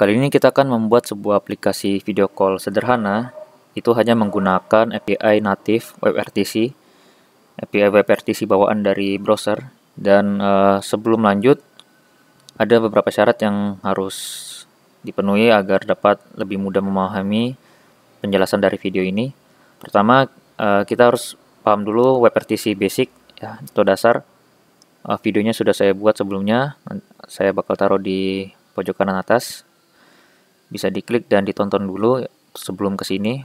Kali ini kita akan membuat sebuah aplikasi video call sederhana, itu hanya menggunakan API native WebRTC, API WebRTC bawaan dari browser. Dan uh, sebelum lanjut, ada beberapa syarat yang harus dipenuhi agar dapat lebih mudah memahami penjelasan dari video ini. Pertama, uh, kita harus paham dulu WebRTC basic, ya, atau dasar. Uh, videonya sudah saya buat sebelumnya, saya bakal taruh di pojok kanan atas bisa diklik dan ditonton dulu sebelum ke sini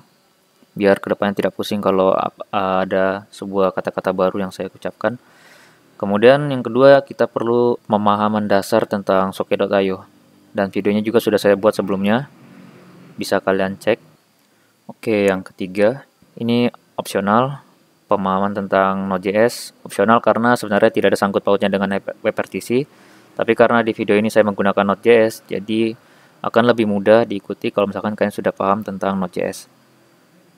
biar kedepannya tidak pusing kalau eh, ada sebuah kata-kata baru yang saya ucapkan. Kemudian yang kedua kita perlu pemahaman dasar tentang soke.io dan videonya juga sudah saya buat sebelumnya. Bisa kalian cek. Oke, yang ketiga ini opsional pemahaman tentang Node.js opsional karena sebenarnya tidak ada sangkut pautnya dengan WebRTC tapi karena di video ini saya menggunakan Node.js jadi akan lebih mudah diikuti kalau misalkan kalian sudah paham tentang Node.js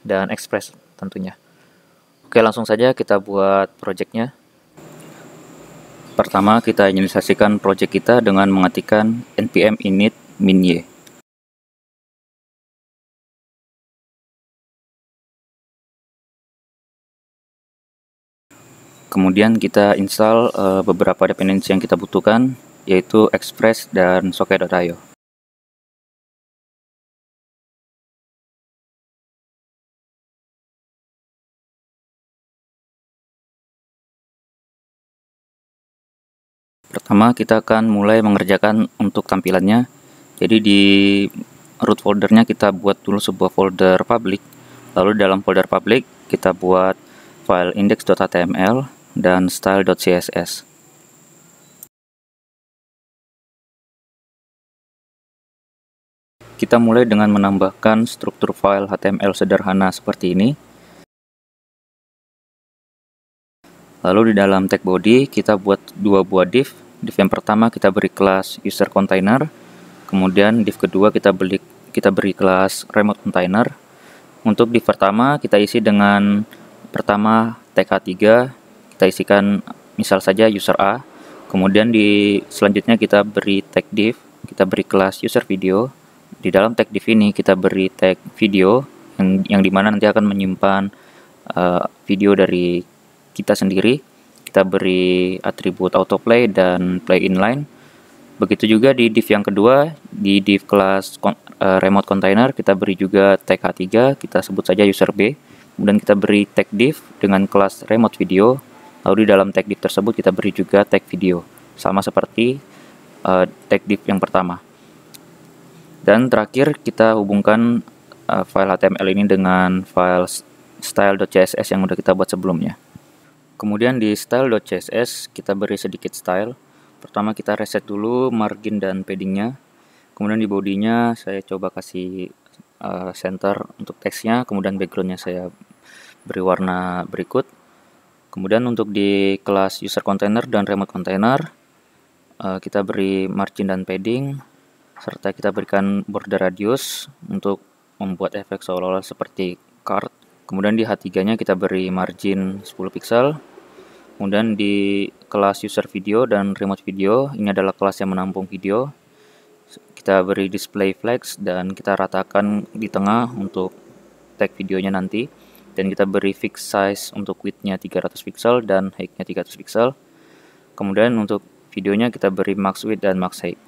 dan Express tentunya. Oke, langsung saja kita buat projectnya. Pertama, kita inisiasikan project kita dengan mengetikkan npm init y. Kemudian kita install eh, beberapa dependensi yang kita butuhkan, yaitu Express dan Socket.io. pertama kita akan mulai mengerjakan untuk tampilannya jadi di root foldernya kita buat dulu sebuah folder public lalu dalam folder public kita buat file index.html dan style.css kita mulai dengan menambahkan struktur file HTML sederhana seperti ini Lalu di dalam tag body kita buat dua buah div Div yang pertama kita beri kelas user container, kemudian div kedua kita beri kita beri kelas remote container. Untuk div pertama kita isi dengan pertama TK3 kita isikan misal saja user A. Kemudian di selanjutnya kita beri tag div, kita beri kelas user video. Di dalam tag div ini kita beri tag video yang yang dimana nanti akan menyimpan uh, video dari kita sendiri kita beri atribut autoplay dan play inline. Begitu juga di div yang kedua, di div kelas eh, remote container kita beri juga tag H3, kita sebut saja user B. Kemudian kita beri tag div dengan kelas remote video. Lalu di dalam tag div tersebut kita beri juga tag video. Sama seperti uh, tag div yang pertama. Dan terakhir kita hubungkan uh, file HTML ini dengan file style.css yang sudah kita buat sebelumnya. Kemudian di style.css kita beri sedikit style. Pertama kita reset dulu margin dan paddingnya. Kemudian di bodinya saya coba kasih uh, center untuk teksnya. Kemudian backgroundnya saya beri warna berikut. Kemudian untuk di kelas user container dan remote container uh, kita beri margin dan padding serta kita berikan border radius untuk membuat efek seolah-olah seperti card Kemudian di H3-nya kita beri margin 10 pixel. Kemudian di kelas user video dan remote video, ini adalah kelas yang menampung video. Kita beri display flex dan kita ratakan di tengah untuk tag videonya nanti. Dan kita beri fix size untuk width-nya 300 pixel dan height-nya 300 pixel. Kemudian untuk videonya kita beri max width dan max height.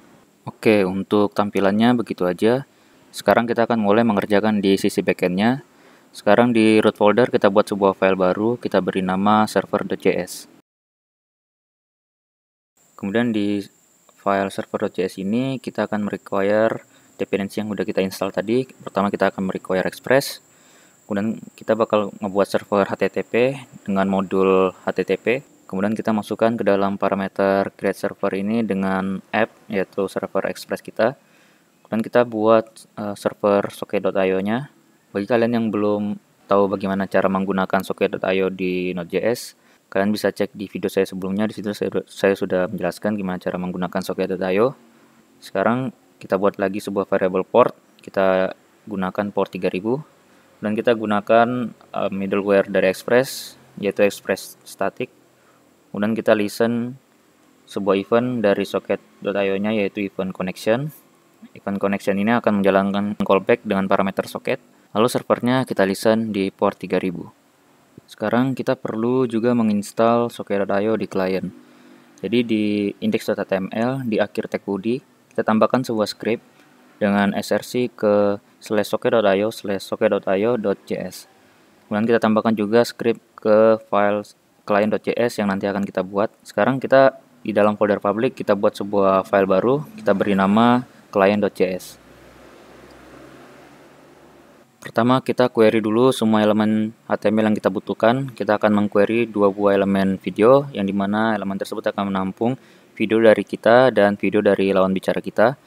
Oke, untuk tampilannya begitu aja. Sekarang kita akan mulai mengerjakan di sisi backendnya. nya sekarang di root folder kita buat sebuah file baru, kita beri nama server.js. Kemudian di file server.js ini kita akan require dependency yang sudah kita install tadi. Pertama kita akan require Express. Kemudian kita bakal ngebuat server HTTP dengan modul HTTP. Kemudian kita masukkan ke dalam parameter create server ini dengan app yaitu server express kita. Kemudian kita buat uh, server socket.io-nya bagi kalian yang belum tahu bagaimana cara menggunakan socket.io di Node.js, kalian bisa cek di video saya sebelumnya. Di situ saya, sudah menjelaskan gimana cara menggunakan socket.io. Sekarang kita buat lagi sebuah variable port. Kita gunakan port 3000 dan kita gunakan eh, middleware dari Express yaitu Express static. Kemudian kita listen sebuah event dari socket.io-nya yaitu event connection. Event connection ini akan menjalankan callback dengan parameter socket. Lalu servernya kita listen di port 3000. Sekarang kita perlu juga menginstal socket.io di client. Jadi di index.html di akhir tag body kita tambahkan sebuah script dengan src ke slash socket.io slash socket.io.js. Kemudian kita tambahkan juga script ke file client.js yang nanti akan kita buat. Sekarang kita di dalam folder public kita buat sebuah file baru, kita beri nama client.js. Pertama kita query dulu semua elemen HTML yang kita butuhkan. Kita akan mengquery dua buah elemen video yang dimana elemen tersebut akan menampung video dari kita dan video dari lawan bicara kita.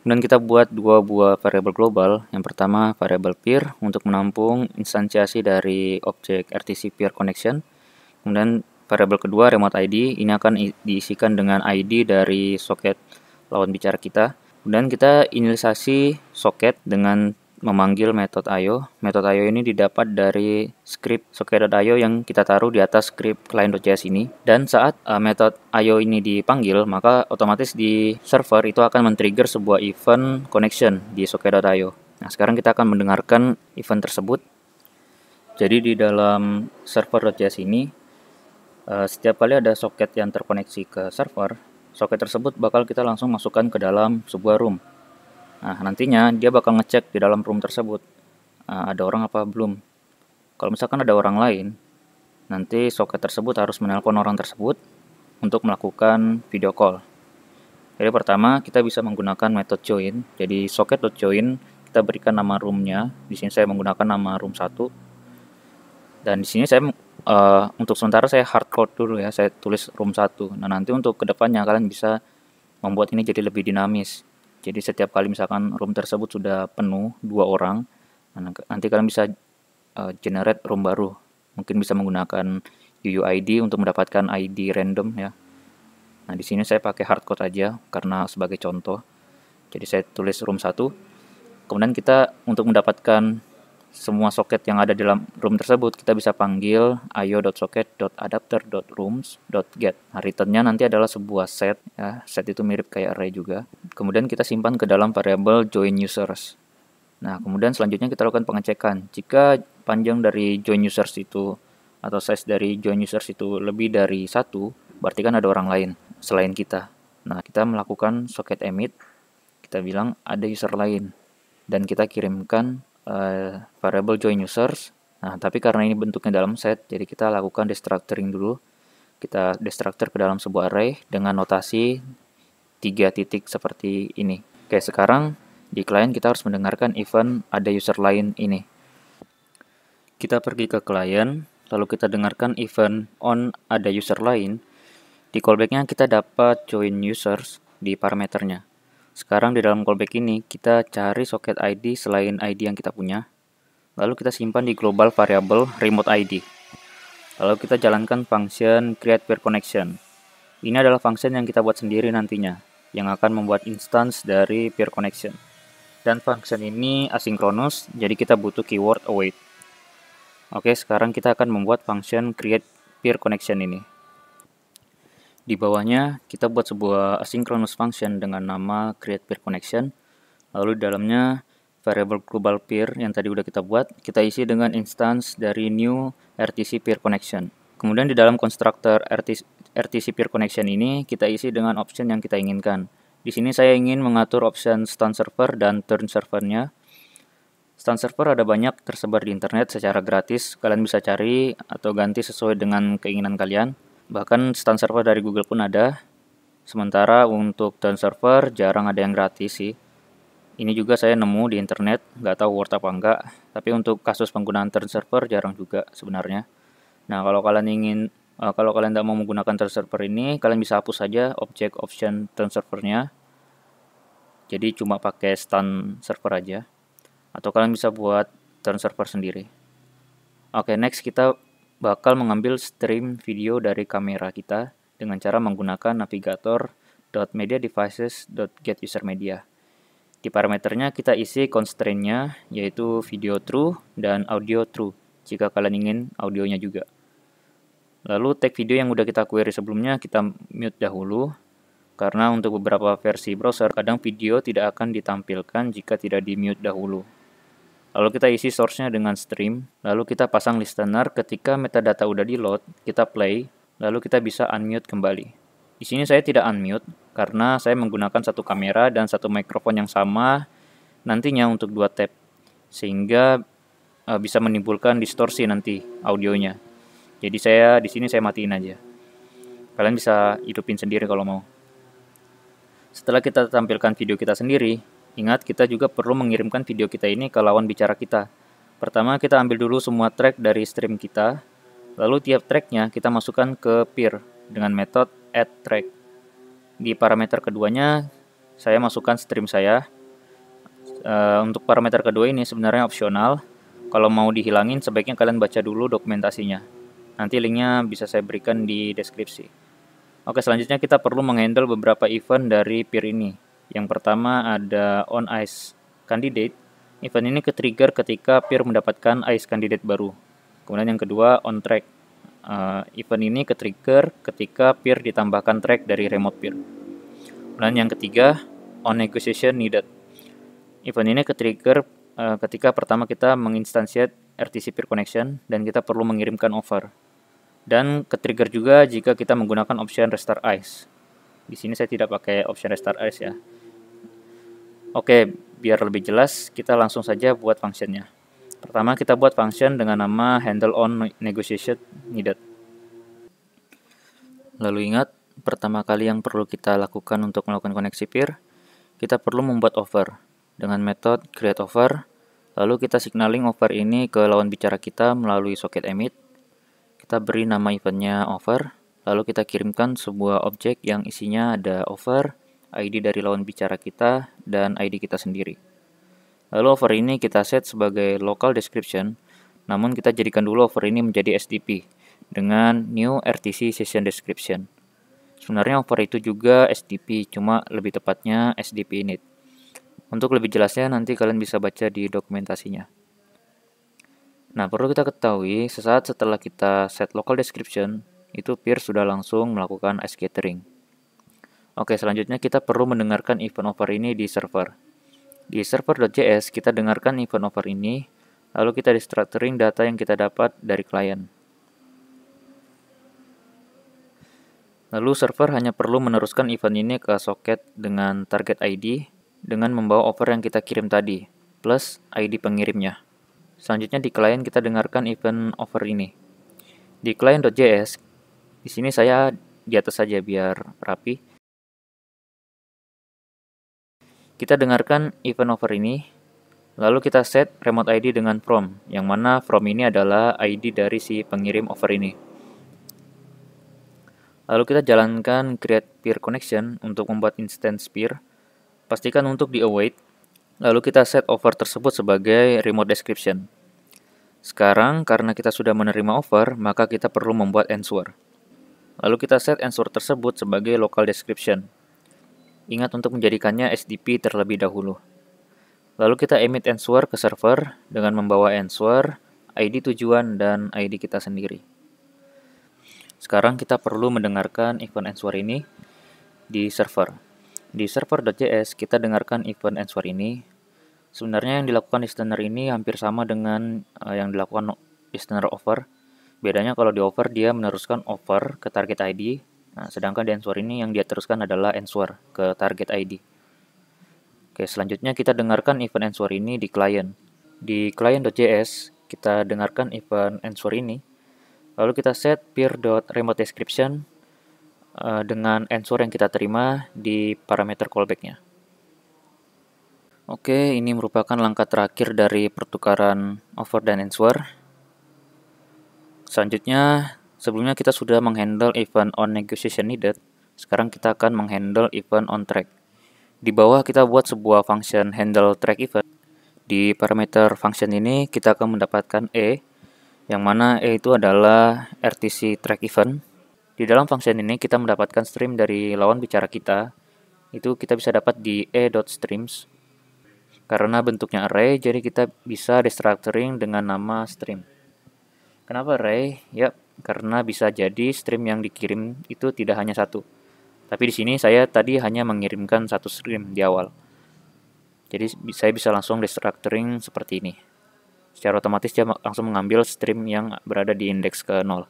Kemudian kita buat dua buah variabel global. Yang pertama variabel peer untuk menampung instansiasi dari objek RTC peer connection. Kemudian variabel kedua remote ID ini akan diisikan dengan ID dari soket lawan bicara kita. Kemudian kita inisiasi soket dengan memanggil metode IO. Metode IO ini didapat dari script socket.io yang kita taruh di atas script client.js ini. Dan saat uh, metode IO ini dipanggil, maka otomatis di server itu akan men-trigger sebuah event connection di socket.io. Nah, sekarang kita akan mendengarkan event tersebut. Jadi di dalam server.js ini, uh, setiap kali ada socket yang terkoneksi ke server, socket tersebut bakal kita langsung masukkan ke dalam sebuah room Nah, nantinya dia bakal ngecek di dalam room tersebut. Uh, ada orang apa belum. Kalau misalkan ada orang lain, nanti soket tersebut harus menelpon orang tersebut untuk melakukan video call. Jadi pertama kita bisa menggunakan metode join. Jadi join kita berikan nama roomnya. Di sini saya menggunakan nama room 1. Dan di sini saya uh, untuk sementara saya hardcode dulu ya, saya tulis room 1. Nah, nanti untuk kedepannya kalian bisa membuat ini jadi lebih dinamis. Jadi setiap kali misalkan room tersebut sudah penuh dua orang, nah, nanti kalian bisa eh, generate room baru. Mungkin bisa menggunakan UUID untuk mendapatkan ID random ya. Nah, di sini saya pakai hardcode aja karena sebagai contoh. Jadi saya tulis room satu. Kemudian kita untuk mendapatkan semua soket yang ada dalam room tersebut, kita bisa panggil io.socket.adapter.rooms.get. Nah, returnnya nanti adalah sebuah set, ya. set itu mirip kayak array juga. Kemudian kita simpan ke dalam variable join users. Nah, kemudian selanjutnya kita lakukan pengecekan. Jika panjang dari join users itu atau size dari join users itu lebih dari satu, berarti kan ada orang lain selain kita. Nah, kita melakukan socket emit, kita bilang ada user lain, dan kita kirimkan uh, variable join users. Nah, tapi karena ini bentuknya dalam set, jadi kita lakukan destructuring dulu. Kita destructure ke dalam sebuah array dengan notasi tiga titik seperti ini. Oke, sekarang di klien kita harus mendengarkan event ada user lain ini. Kita pergi ke klien lalu kita dengarkan event on ada user lain. Di callbacknya kita dapat join users di parameternya. Sekarang di dalam callback ini kita cari socket ID selain ID yang kita punya. Lalu kita simpan di global variable remote ID. Lalu kita jalankan function create peer connection. Ini adalah function yang kita buat sendiri nantinya yang akan membuat instance dari peer connection. Dan function ini asinkronus, jadi kita butuh keyword await. Oke, sekarang kita akan membuat function create peer connection ini. Di bawahnya, kita buat sebuah asinkronus function dengan nama create peer connection. Lalu di dalamnya variable global peer yang tadi udah kita buat, kita isi dengan instance dari new RTC peer connection. Kemudian di dalam konstruktor RTC RTC Peer Connection ini kita isi dengan option yang kita inginkan. Di sini saya ingin mengatur option stand server dan turn servernya. Stand server ada banyak tersebar di internet secara gratis. Kalian bisa cari atau ganti sesuai dengan keinginan kalian. Bahkan stand server dari Google pun ada. Sementara untuk turn server jarang ada yang gratis sih. Ini juga saya nemu di internet, nggak tahu worth apa enggak. Tapi untuk kasus penggunaan turn server jarang juga sebenarnya. Nah, kalau kalian ingin Uh, kalau kalian tidak mau menggunakan transfer ini, kalian bisa hapus saja objek option transfernya. Jadi cuma pakai stand server aja. Atau kalian bisa buat transfer sendiri. Oke, okay, next kita bakal mengambil stream video dari kamera kita dengan cara menggunakan navigator .media devices .get user media. Di parameternya kita isi constraint-nya yaitu video true dan audio true jika kalian ingin audionya juga. Lalu tag video yang udah kita query sebelumnya kita mute dahulu karena untuk beberapa versi browser kadang video tidak akan ditampilkan jika tidak di mute dahulu. Lalu kita isi source-nya dengan stream, lalu kita pasang listener ketika metadata udah di load, kita play, lalu kita bisa unmute kembali. Di sini saya tidak unmute karena saya menggunakan satu kamera dan satu mikrofon yang sama nantinya untuk dua tab sehingga eh, bisa menimbulkan distorsi nanti audionya. Jadi saya di sini saya matiin aja. Kalian bisa hidupin sendiri kalau mau. Setelah kita tampilkan video kita sendiri, ingat kita juga perlu mengirimkan video kita ini ke lawan bicara kita. Pertama kita ambil dulu semua track dari stream kita, lalu tiap tracknya kita masukkan ke peer dengan metode add track. Di parameter keduanya, saya masukkan stream saya. Eh, untuk parameter kedua ini sebenarnya opsional. Kalau mau dihilangin, sebaiknya kalian baca dulu dokumentasinya. Nanti linknya bisa saya berikan di deskripsi. Oke, selanjutnya kita perlu menghandle beberapa event dari peer ini. Yang pertama ada on ice candidate. Event ini ketrigger ketika peer mendapatkan ice candidate baru. Kemudian yang kedua on track. Uh, event ini ketrigger ketika peer ditambahkan track dari remote peer. Kemudian yang ketiga on negotiation needed. Event ini ketrigger uh, ketika pertama kita menginstansiate RTC peer connection dan kita perlu mengirimkan offer dan ke trigger juga jika kita menggunakan option restart ice. Di sini saya tidak pakai option restart ice ya. Oke, biar lebih jelas kita langsung saja buat functionnya. Pertama kita buat function dengan nama handle on negotiation needed. Lalu ingat, pertama kali yang perlu kita lakukan untuk melakukan koneksi peer, kita perlu membuat over dengan metode create over. Lalu kita signaling over ini ke lawan bicara kita melalui socket emit kita beri nama eventnya over, lalu kita kirimkan sebuah objek yang isinya ada over, ID dari lawan bicara kita, dan ID kita sendiri. Lalu over ini kita set sebagai local description, namun kita jadikan dulu over ini menjadi SDP dengan new RTC session description. Sebenarnya over itu juga SDP, cuma lebih tepatnya SDP init. Untuk lebih jelasnya nanti kalian bisa baca di dokumentasinya. Nah, perlu kita ketahui, sesaat setelah kita set local description, itu peer sudah langsung melakukan ice scattering. Oke, selanjutnya kita perlu mendengarkan event over ini di server. Di server.js, kita dengarkan event over ini, lalu kita destructuring data yang kita dapat dari klien. Lalu server hanya perlu meneruskan event ini ke socket dengan target ID dengan membawa over yang kita kirim tadi, plus ID pengirimnya. Selanjutnya di klien kita dengarkan event over ini. Di client.js, di sini saya di atas saja biar rapi. Kita dengarkan event over ini, lalu kita set remote ID dengan from, yang mana from ini adalah ID dari si pengirim over ini. Lalu kita jalankan create peer connection untuk membuat instance peer. Pastikan untuk di await Lalu kita set offer tersebut sebagai remote description. Sekarang, karena kita sudah menerima offer maka kita perlu membuat answer. Lalu kita set answer tersebut sebagai local description. Ingat untuk menjadikannya SDP terlebih dahulu. Lalu kita emit answer ke server dengan membawa answer, ID tujuan, dan ID kita sendiri. Sekarang kita perlu mendengarkan event answer ini di server. Di server.js, kita dengarkan event answer ini. Sebenarnya yang dilakukan listener ini hampir sama dengan uh, yang dilakukan listener over. Bedanya kalau di over, dia meneruskan over ke target ID. Nah, sedangkan di answer ini yang dia teruskan adalah answer ke target ID. Oke, selanjutnya kita dengarkan event answer ini di client. Di client.js, kita dengarkan event answer ini. Lalu kita set peer.remote description Eh, dengan answer yang kita terima di parameter callbacknya. Oke, ini merupakan langkah terakhir dari pertukaran over dan answer. Selanjutnya, sebelumnya kita sudah menghandle event on negotiation needed. Sekarang kita akan menghandle event on track. Di bawah kita buat sebuah function handle track event. Di parameter function ini kita akan mendapatkan e, yang mana e itu adalah RTC track event di dalam function ini kita mendapatkan stream dari lawan bicara kita. Itu kita bisa dapat di e.streams. Karena bentuknya array, jadi kita bisa destructuring dengan nama stream. Kenapa array? Yap, karena bisa jadi stream yang dikirim itu tidak hanya satu. Tapi di sini saya tadi hanya mengirimkan satu stream di awal. Jadi saya bisa langsung destructuring seperti ini. Secara otomatis dia langsung mengambil stream yang berada di indeks ke 0.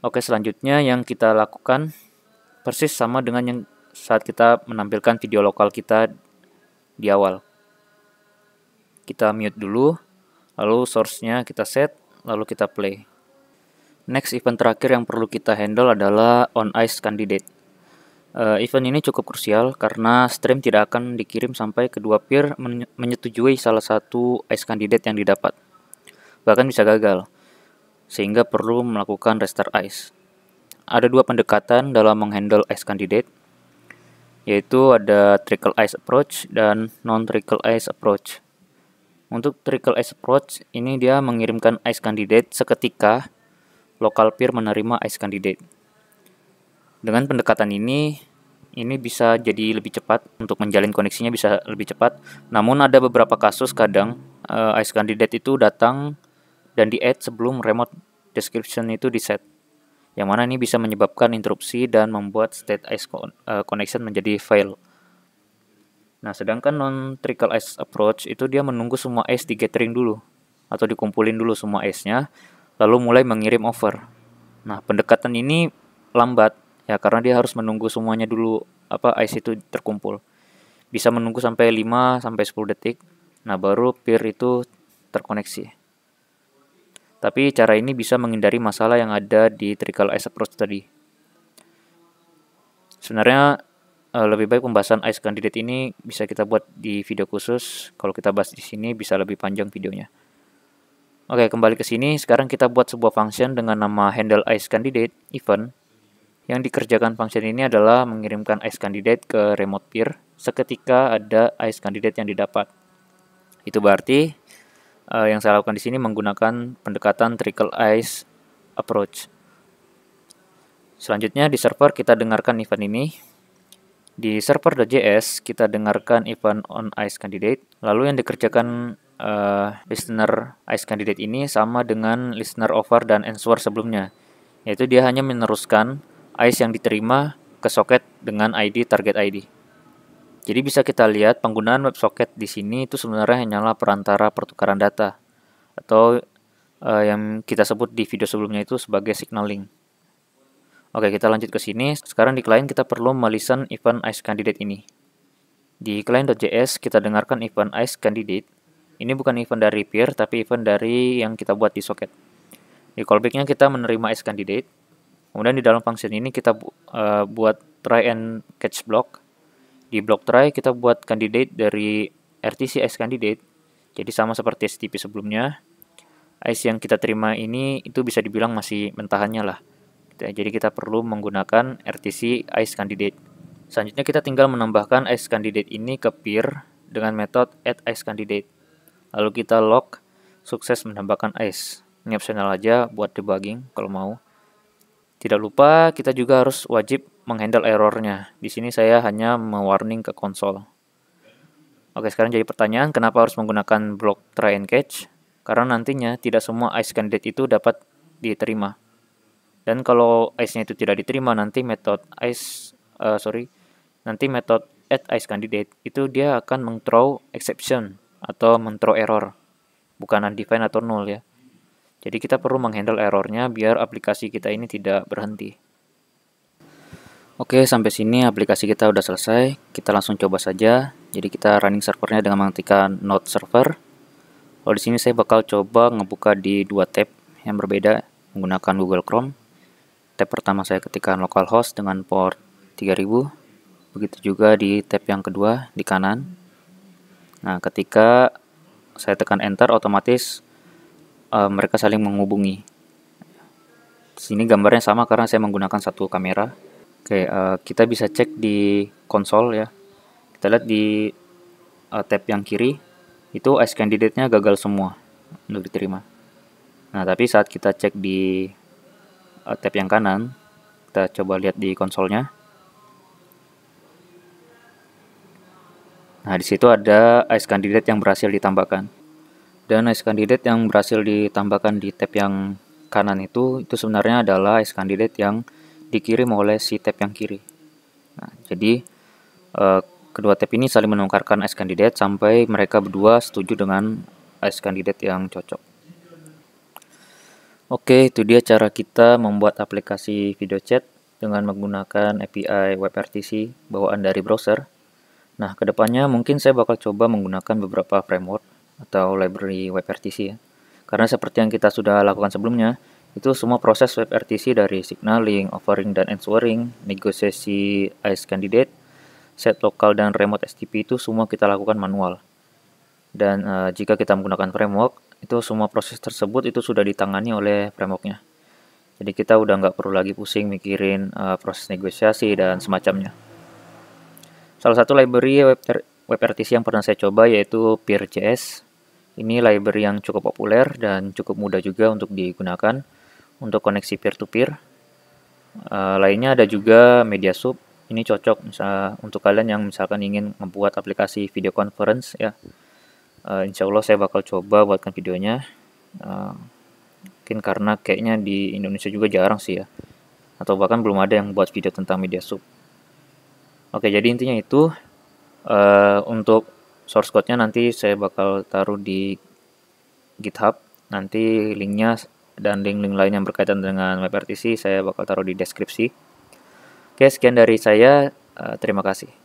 Oke, selanjutnya yang kita lakukan persis sama dengan yang saat kita menampilkan video lokal kita di awal. Kita mute dulu, lalu source-nya kita set, lalu kita play. Next event terakhir yang perlu kita handle adalah on ice candidate. Uh, event ini cukup krusial karena stream tidak akan dikirim sampai kedua peer menyetujui salah satu ice candidate yang didapat. Bahkan bisa gagal sehingga perlu melakukan restart ice. Ada dua pendekatan dalam menghandle ice candidate, yaitu ada trickle ice approach dan non-trickle ice approach. Untuk trickle ice approach, ini dia mengirimkan ice candidate seketika lokal peer menerima ice candidate. Dengan pendekatan ini, ini bisa jadi lebih cepat untuk menjalin koneksinya bisa lebih cepat. Namun ada beberapa kasus kadang uh, ice candidate itu datang dan di add sebelum remote description itu di set. Yang mana ini bisa menyebabkan interupsi dan membuat state ice eh, connection menjadi fail. Nah, sedangkan non-trickle ice approach itu dia menunggu semua ice di gathering dulu atau dikumpulin dulu semua ice-nya lalu mulai mengirim over. Nah, pendekatan ini lambat ya karena dia harus menunggu semuanya dulu apa ice itu terkumpul. Bisa menunggu sampai 5 sampai 10 detik. Nah, baru peer itu terkoneksi. Tapi cara ini bisa menghindari masalah yang ada di trickle ice approach tadi. Sebenarnya eh, lebih baik pembahasan ice candidate ini bisa kita buat di video khusus. Kalau kita bahas di sini bisa lebih panjang videonya. Oke, kembali ke sini. Sekarang kita buat sebuah function dengan nama handle ice candidate event. Yang dikerjakan function ini adalah mengirimkan ice candidate ke remote peer seketika ada ice candidate yang didapat. Itu berarti uh, yang saya lakukan di sini menggunakan pendekatan trickle ice approach. Selanjutnya di server kita dengarkan event ini. Di server.js kita dengarkan event on ice candidate. Lalu yang dikerjakan uh, listener ice candidate ini sama dengan listener over dan answer sebelumnya. Yaitu dia hanya meneruskan ice yang diterima ke soket dengan ID target ID. Jadi bisa kita lihat penggunaan WebSocket di sini itu sebenarnya hanyalah perantara pertukaran data atau uh, yang kita sebut di video sebelumnya itu sebagai signaling. Oke, kita lanjut ke sini. Sekarang di client kita perlu melisten event ice candidate ini. Di client.js kita dengarkan event ice candidate. Ini bukan event dari peer, tapi event dari yang kita buat di socket. Di callbacknya kita menerima ice candidate. Kemudian di dalam function ini kita bu uh, buat try and catch block di block try kita buat candidate dari RTC as candidate. Jadi sama seperti STP sebelumnya. ICE yang kita terima ini itu bisa dibilang masih mentahannya lah. Gitu ya. Jadi kita perlu menggunakan RTC ICE candidate. Selanjutnya kita tinggal menambahkan ICE candidate ini ke peer dengan metode add ICE candidate. Lalu kita lock, sukses menambahkan ICE. Ini opsional aja buat debugging kalau mau. Tidak lupa kita juga harus wajib menghandle errornya. Di sini saya hanya mewarning ke konsol. Oke, sekarang jadi pertanyaan, kenapa harus menggunakan block try and catch? Karena nantinya tidak semua ICE candidate itu dapat diterima. Dan kalau ICE-nya itu tidak diterima, nanti metode ICE, uh, sorry, nanti metode add ICE candidate itu dia akan mengthrow exception atau mengthrow error, bukan undefined atau null ya. Jadi kita perlu menghandle errornya biar aplikasi kita ini tidak berhenti. Oke, sampai sini aplikasi kita udah selesai. Kita langsung coba saja. Jadi kita running servernya dengan mengetikkan node server. Kalau di sini saya bakal coba ngebuka di dua tab yang berbeda menggunakan Google Chrome. Tab pertama saya ketikkan localhost dengan port 3000. Begitu juga di tab yang kedua di kanan. Nah, ketika saya tekan enter otomatis uh, mereka saling menghubungi. Di sini gambarnya sama karena saya menggunakan satu kamera. Oke, uh, kita bisa cek di konsol ya. Kita lihat di uh, tab yang kiri itu as candidate-nya gagal semua untuk diterima. Nah, tapi saat kita cek di uh, tab yang kanan, kita coba lihat di konsolnya. Nah, di situ ada ice candidate yang berhasil ditambahkan. Dan ice candidate yang berhasil ditambahkan di tab yang kanan itu itu sebenarnya adalah ice candidate yang dikirim oleh si tab yang kiri. Nah, jadi eh, kedua tab ini saling menukarkan ice candidate sampai mereka berdua setuju dengan ice candidate yang cocok. Oke, itu dia cara kita membuat aplikasi video chat dengan menggunakan API WebRTC bawaan dari browser. Nah, kedepannya mungkin saya bakal coba menggunakan beberapa framework atau library WebRTC ya. Karena seperti yang kita sudah lakukan sebelumnya, itu semua proses web RTC dari signaling, offering dan answering, negosiasi ICE candidate, set lokal dan remote STP itu semua kita lakukan manual. Dan e, jika kita menggunakan framework, itu semua proses tersebut itu sudah ditangani oleh frameworknya. Jadi kita udah nggak perlu lagi pusing mikirin e, proses negosiasi dan semacamnya. Salah satu library Web, RTC yang pernah saya coba yaitu PeerJS. Ini library yang cukup populer dan cukup mudah juga untuk digunakan untuk koneksi peer-to-peer. -peer. Uh, lainnya ada juga media sub. Ini cocok misalnya untuk kalian yang misalkan ingin membuat aplikasi video conference ya. Uh, insya Allah saya bakal coba buatkan videonya. Uh, mungkin karena kayaknya di Indonesia juga jarang sih ya. Atau bahkan belum ada yang buat video tentang media sub. Oke, jadi intinya itu uh, untuk source code-nya nanti saya bakal taruh di GitHub. Nanti linknya dan link-link lain yang berkaitan dengan MapRTC saya bakal taruh di deskripsi. Oke, sekian dari saya. Eh, terima kasih.